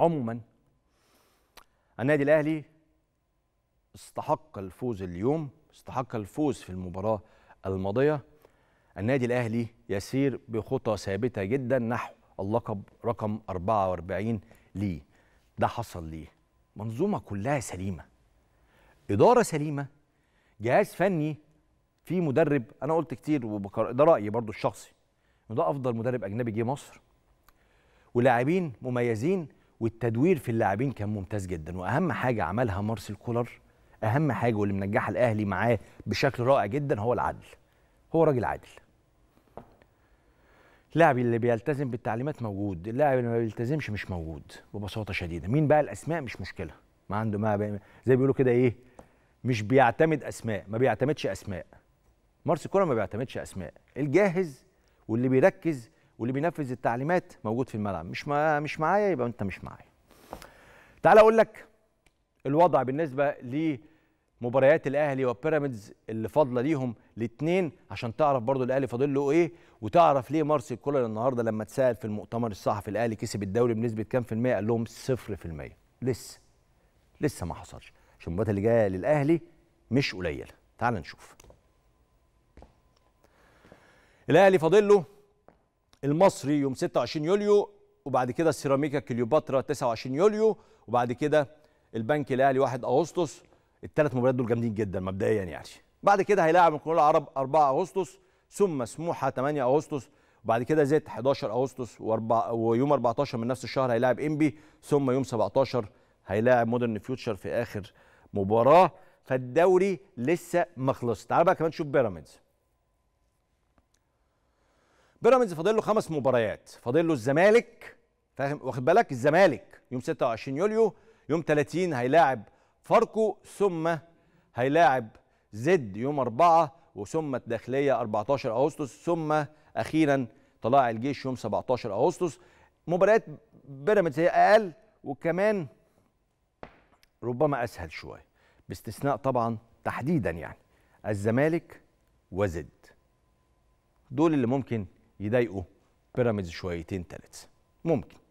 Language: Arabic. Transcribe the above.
عموما النادي الاهلي استحق الفوز اليوم استحق الفوز في المباراه الماضيه النادي الاهلي يسير بخطى ثابته جدا نحو اللقب رقم 44 ليه ده حصل ليه منظومه كلها سليمه اداره سليمه جهاز فني في مدرب انا قلت كتير ده رايي برضو الشخصي ده افضل مدرب اجنبي جه مصر ولاعبين مميزين والتدوير في اللاعبين كان ممتاز جدا واهم حاجه عملها مارسيل كولر اهم حاجه واللي منجحها الاهلي معاه بشكل رائع جدا هو العدل هو راجل عادل اللاعب اللي بيلتزم بالتعليمات موجود اللاعب اللي ما بيلتزمش مش موجود ببساطه شديده مين بقى الاسماء مش مشكله ما عنده ما بي... زي بيقولوا كده ايه مش بيعتمد اسماء ما بيعتمدش اسماء مارسيل كولر ما بيعتمدش اسماء الجاهز واللي بيركز واللي بينفذ التعليمات موجود في الملعب مش ما مش معايا يبقى انت مش معايا تعال اقول لك الوضع بالنسبه لمباريات الاهلي وبيراميدز اللي فاضله ليهم الاثنين عشان تعرف برضو الاهلي فاضل له ايه وتعرف ليه مارسيل كولر النهارده لما اتسال في المؤتمر الصحفي الاهلي كسب الدوري بنسبه كام في الميه قال لهم 0% لسه لسه ما حصلش عشان المباريات اللي جايه للاهلي مش قليله تعال نشوف الاهلي فاضل له المصري يوم 26 يوليو وبعد كده السيراميكا كليوباترا 29 يوليو وبعد كده البنك الاهلي 1 اغسطس الثلاث مباريات دول جامدين جدا مبدئيا يعني بعد كده هيلاعب القناه العرب 4 اغسطس ثم سموحه 8 اغسطس وبعد كده زيت 11 اغسطس ويوم 14 من نفس الشهر هيلاعب انبي ثم يوم 17 هيلاعب مودرن فيوتشر في اخر مباراه فالدوري لسه ما خلصش تعال بقى كمان تشوف بيراميدز بيراميدز فاضل له خمس مباريات فاضل له الزمالك فاهم واخد بالك الزمالك يوم 26 يوليو يوم 30 هيلاعب فاركو ثم هيلاعب زد يوم 4 وثم الداخليه 14 اغسطس ثم اخيرا طلاع الجيش يوم 17 اغسطس مباريات بيراميدز هي اقل وكمان ربما اسهل شويه باستثناء طبعا تحديدا يعني الزمالك وزد دول اللي ممكن يضايقوا بيراميدز شويتين ثلاثه ممكن